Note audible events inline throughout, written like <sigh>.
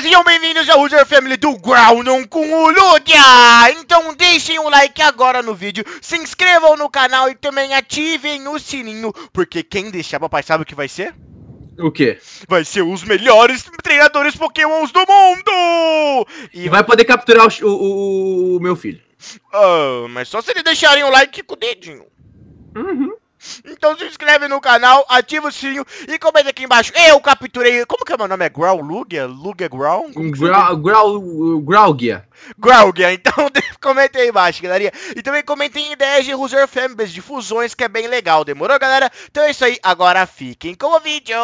e bem-vindos ao User Family do Groundon com o Ludia! Então deixem um like agora no vídeo, se inscrevam no canal e também ativem o sininho, porque quem deixar papai sabe o que vai ser? O quê? Vai ser os melhores treinadores pokémons do mundo! E vai poder capturar o, o, o meu filho. Ah, mas só se eles deixarem o like com o dedinho. Uhum. Então se inscreve no canal, ativa o sininho e comenta aqui embaixo. Eu capturei. Como que é meu nome? É Grau Lugia? Lugia Grau? Grau. Grau. Então <laughs> comenta aí embaixo, galerinha. E também comentem ideias de user fanbase, de fusões, que é bem legal. Demorou, galera? Então é isso aí. Agora fiquem com o vídeo.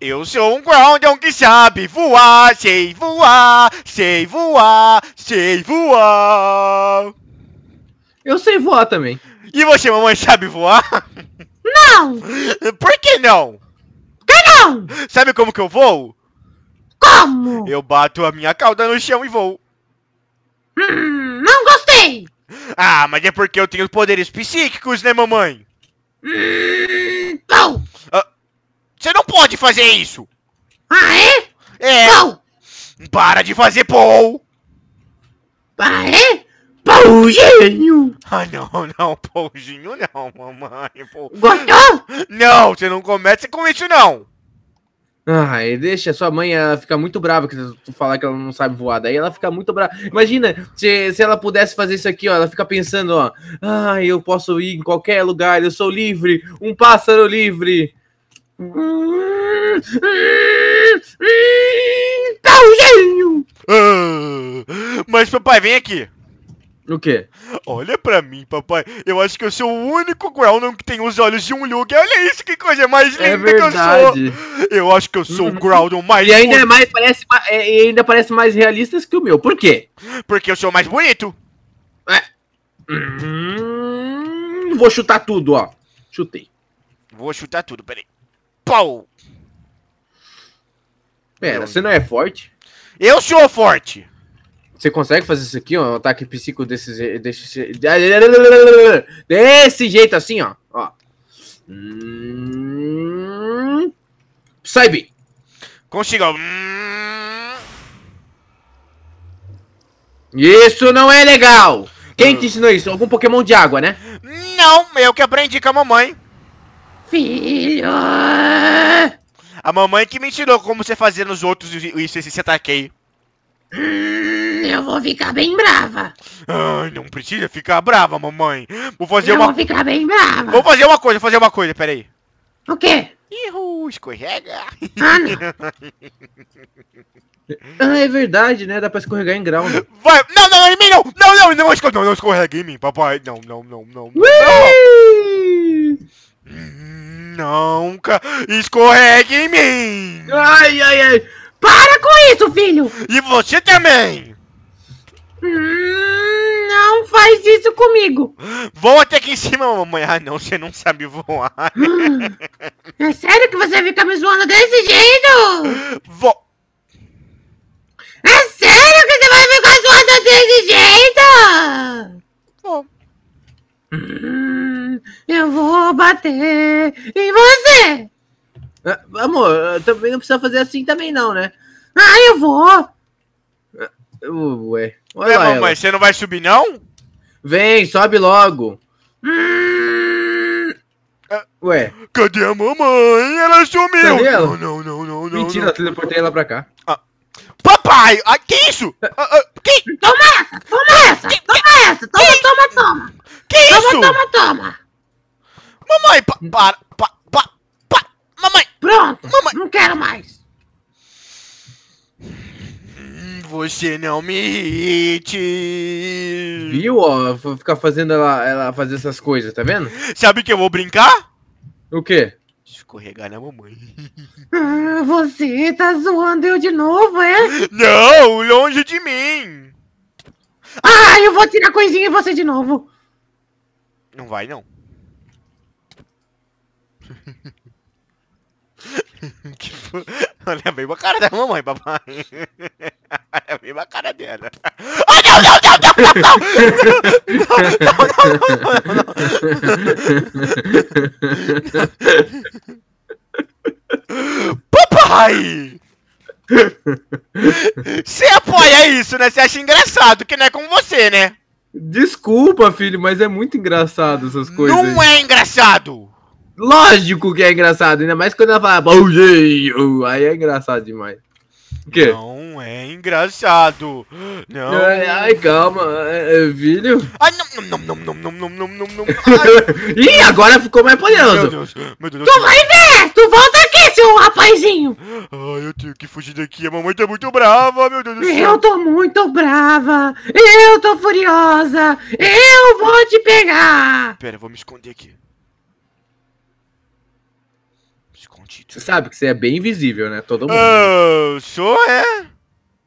Eu sou um Groundon então que sabe voar, sei voar, sei voar, sei voar. Eu sei voar também. E você, mamãe, sabe voar? Não! <laughs> Por que não? Que não? Sabe como que eu vou? Como? Eu bato a minha cauda no chão e vou. Hum, não gostei! Ah, mas é porque eu tenho poderes psíquicos, né, mamãe? Hum, não! Ah, você não pode fazer isso! Ah, é? É! Não! Para de fazer Paul! Ah, é? Pãozinho! Ah, não, não, pãozinho não, mamãe. pô! Gostou? Não, você não comece com isso, não. Ah, e deixa sua mãe ficar fica muito brava que tu falar que ela não sabe voar. Daí ela fica muito brava. Imagina se, se ela pudesse fazer isso aqui, ó. Ela fica pensando, ó. Ah, eu posso ir em qualquer lugar, eu sou livre, um pássaro livre. Pãozinho! Ah, mas papai, vem aqui. O quê? Olha pra mim, papai. Eu acho que eu sou o único Groundon que tem os olhos de um Luke. Olha isso, que coisa mais é linda é verdade. que eu sou. Eu acho que eu sou o uhum. Groundon mais... E ainda, é mais, parece, é, ainda parece mais realista que o meu. Por quê? Porque eu sou mais bonito. É. Hum, vou chutar tudo, ó. Chutei. Vou chutar tudo, peraí. Pau! Pera, você não é forte? Eu sou forte! Você consegue fazer isso aqui, ó? Um ataque psíquico eh, desse, desse, <laughs> desse jeito assim, ó. ó. Hum... Consigo. Isso não é legal. Quem hum. te ensinou isso? Algum Pokémon de água, né? Não, eu que aprendi com a mamãe. Filho. A mamãe que me ensinou como você fazia nos outros isso, esse, esse ataque aí. <laughs> Eu vou ficar bem brava. Ai, não precisa ficar brava, mamãe. Vou fazer eu uma... vou ficar bem brava. Vou fazer uma coisa, vou fazer uma coisa, peraí. O quê? Ihu, escorrega. Ah, não. <laughs> ah, é verdade, né? Dá pra escorregar em grau, né? Vai! Não, não, em mim não! Não, não, não, escorrega, não, não escorrega em mim, papai. Não, não, não, não. Não! Nunca escorregue em mim! Ai, ai, ai! Para com isso, filho! E você também! Hum, não faz isso comigo. Voa até aqui em cima, mamãe. Ah, não, você não sabe voar. Hum, é sério que você fica me zoando desse jeito? Vo... É sério que você vai ficar zoando desse jeito? Hum, eu vou bater em você. Ah, amor, também não precisa fazer assim também não, né? Ah, eu vou. Ah, ué. Olha é, lá, mamãe, ela. você não vai subir, não? Vem, sobe logo. Hum... Ué. Cadê a mamãe? Ela sumiu. Ela? Não, não, não, não, Mentira, não. eu teleportei ela pra cá. Ah. Papai! Ah, que isso? Ah, ah que... Toma essa! Toma essa! Que... Toma essa! Toma, que... toma, toma! Que isso? Toma, toma, toma! Mamãe, pa para, pa, pa, pa, mamãe! Pronto! Mamãe! Não quero mais! você não me Viu, ó? Vou ficar fazendo ela, ela fazer essas coisas, tá vendo? Sabe que eu vou brincar? O quê? Escorregar na mamãe. Ah, você tá zoando eu de novo, é? Não, longe de mim. Ah, eu vou tirar coisinha em você de novo. Não vai, não. <laughs> olha é a mesma cara da mamãe, papai. Olha a mesma cara dela. Ai, não, não, não, não, não, não! Não, não, não, não, não, não. Papai! Você apoia isso, né? Você acha engraçado, que não é como você, né? Desculpa, filho, mas é muito engraçado essas coisas. Não é engraçado! Lógico que é engraçado, ainda mais quando ela fala bom uh, aí é engraçado demais. O quê? Não é engraçado. Não. Ai, é, ai calma, é, é, filho. Ai, não, não, não, não, não, não, não, não, não. <laughs> Ih, agora ficou mais poderoso. Meu Deus, meu Deus. Tu vai ver! Tu volta aqui, seu rapazinho! Ai, eu tenho que fugir daqui. A mamãe tá muito brava, meu Deus do céu. Eu tô muito brava. Eu tô furiosa. Eu vou te pegar. Pera, eu vou me esconder aqui. Escondido. Você sabe que você é bem invisível, né? Todo mundo. Oh, ah, show é?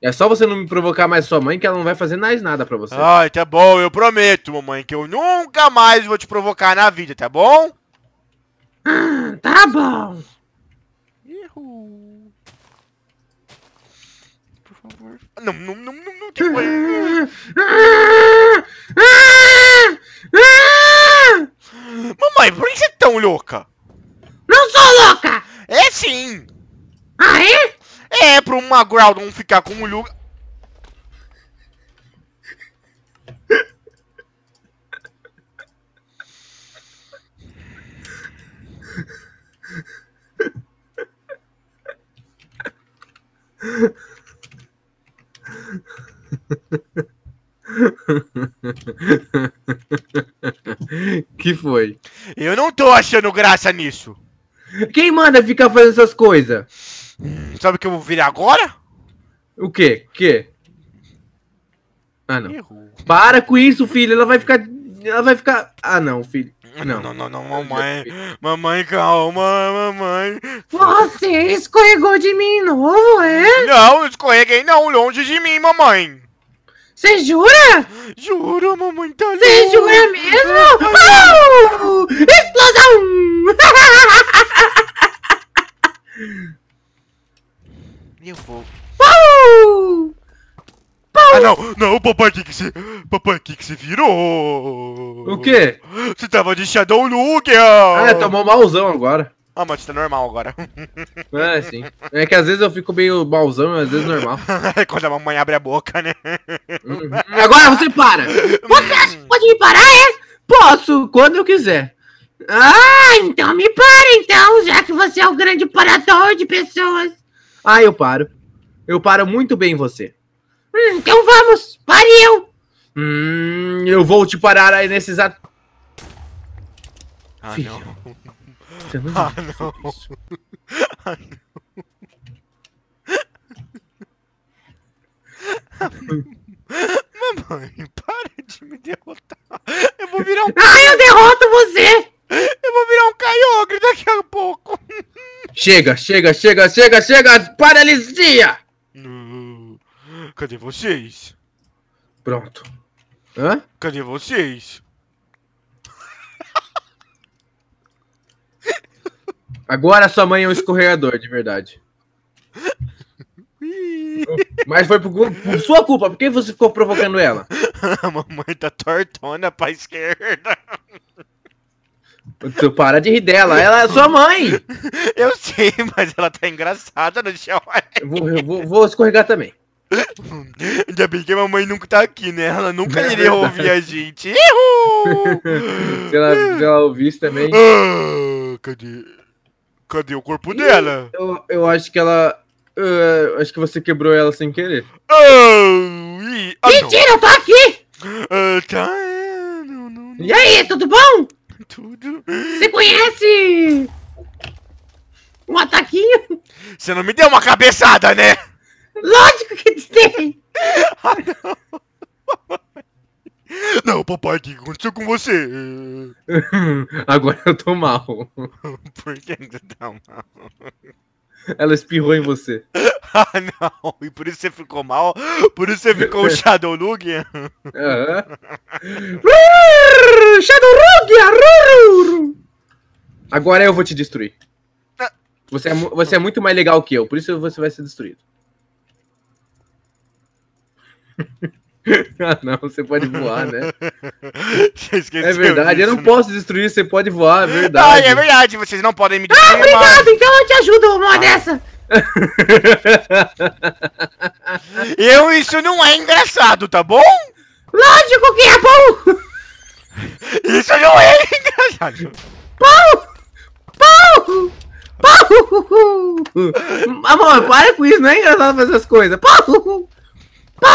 É só você não me provocar mais sua mãe que ela não vai fazer mais nada pra você. Ai, ah, tá bom, eu prometo, mamãe, que eu nunca mais vou te provocar na vida, tá bom? Ah, tá bom. Erro. Por favor. Não, não, não, não, não tem ah, ah, Mamãe, por que você é tão louca? sim! Ah, é? É, pra uma Groudon ficar com o Lugia... <laughs> que foi? Eu não tô achando graça nisso. Quem manda ficar fazendo essas coisas? Hum, sabe o que eu vou virar agora? O quê? O quê? Ah, não. Errou. Para com isso, filho. Ela vai ficar. Ela vai ficar. Ah, não, filho. Não, não, não, não, mamãe. Mamãe, calma, mamãe. Você escorregou de mim novo, é? Não, escorreguei não, longe de mim, mamãe. Você jura? Juro, mamãe, tá Você jura mesmo? Tá oh! Explosão! papai, que que você... Papai, que que você virou? O quê? Você tava de Shadow Lugia! Ah, é, tomou malzão agora. Ah, mas tá normal agora. <laughs> É, sim. É que às vezes eu fico meio malzão, às vezes normal. <laughs> Quando a mamãe abre a boca, né? Uhum. Agora você para! <laughs> Você acha que pode me parar, é? Posso, quando eu quiser. Ah, então me para então, já que você é o grande parador de pessoas. Ah, eu paro. Eu paro muito bem você. Hum, então vamos, pare eu. Hum, eu vou te parar aí nesse exato... Ah, Filho, não. Você não ah, não. Isso. ah, não. Mamãe, para de me derrotar. Eu vou virar um... Ah, eu derroto você! Eu vou virar um Kyogre daqui a pouco. Chega, chega, chega, chega, chega! Paralisia! Cadê vocês? Pronto. Hã? Cadê vocês? Agora sua mãe é um escorregador, de verdade. Mas foi por, por, sua culpa, por que você ficou provocando ela? A <laughs> mamãe tá tortona pra esquerda. Tu para de rir dela, ela é sua mãe! <laughs> Eu sei, mas ela tá engraçada no chão. Eu vou, eu vou, vou escorregar também. Ainda bem que a mamãe nunca tá aqui, né? Ela nunca é iria ouvir a gente. <laughs> se, ela, se ela ouvisse também. Ah, cadê? Cadê o corpo e dela? Eu, eu acho que ela. Uh, acho que você quebrou ela sem querer. Oh, e... ah, ah Mentira, não. eu tô aqui! Uh, tá, é, não, não, E aí, tudo bom? Tudo. Você conhece. Um ataquinho? Você não me deu uma cabeçada, né? Lógico que tem! Ah, <laughs> não. não, papai, o que aconteceu com você? <laughs> Agora eu tô mal. <laughs> Por que você tá mal? Ela espirrou em você. ah, não. E por isso você ficou mal? Por isso você ficou Shadow Lugia? Uhum. Shadow Lugia! Agora eu vou te destruir. Ah. Você é, você é muito mais legal que eu, por isso você vai ser destruído. <laughs> ah, não, você pode voar, né? <laughs> é verdade, eu, eu não né? posso destruir, você pode voar, é verdade. Ah, é verdade, vocês não podem me destruir. Ah, obrigado, mas... então eu te ajudo uma ah. dessa. <laughs> eu, isso não é engraçado, tá bom? Lógico que é bom! Isso não é engraçado! Pau! Pau! Pau! Amor, para com isso, não é engraçado fazer as coisas! Pau!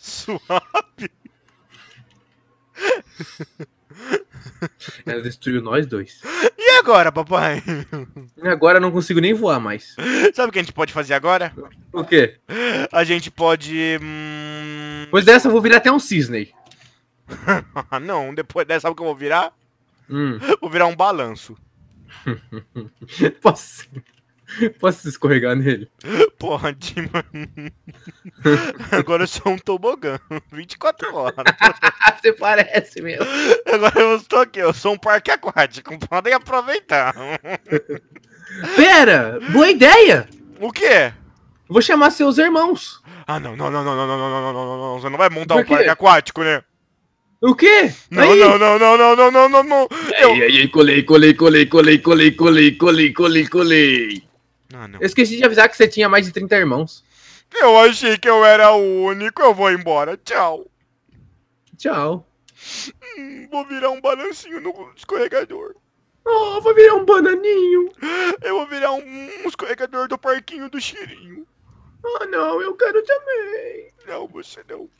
Swap? Ela destruiu nós dois. E agora, papai? E agora eu não consigo nem voar mais. Sabe o que a gente pode fazer agora? O quê? A gente pode. Hum... Depois dessa eu vou virar até um cisne. <laughs> não, depois dessa sabe o que eu vou virar? Hum. Vou virar um balanço. <laughs> Posso. Posso escorregar nele? Pode, mano. Agora eu sou um tobogã. 24 horas. Você parece mesmo. Agora eu estou aqui, eu sou um parque aquático. Podem aproveitar. Pera, boa ideia. O quê? Vou chamar seus irmãos. Ah, não, não, não, não, não, não, não, não, não, não. Você não vai montar um parque aquático, né? O quê? Não, não, não, não, não, não, não, não, não. Aí, aí, colei, colei, colei, colei, colei, colei, colei, colei, colei. Ah, eu esqueci de avisar que você tinha mais de 30 irmãos. Eu achei que eu era o único, eu vou embora. Tchau. Tchau. Hum, vou virar um balancinho no escorregador. Oh, vou virar um bananinho. Eu vou virar um, um escorregador do parquinho do Chirinho. Ah, oh, não, eu quero também. Não, você não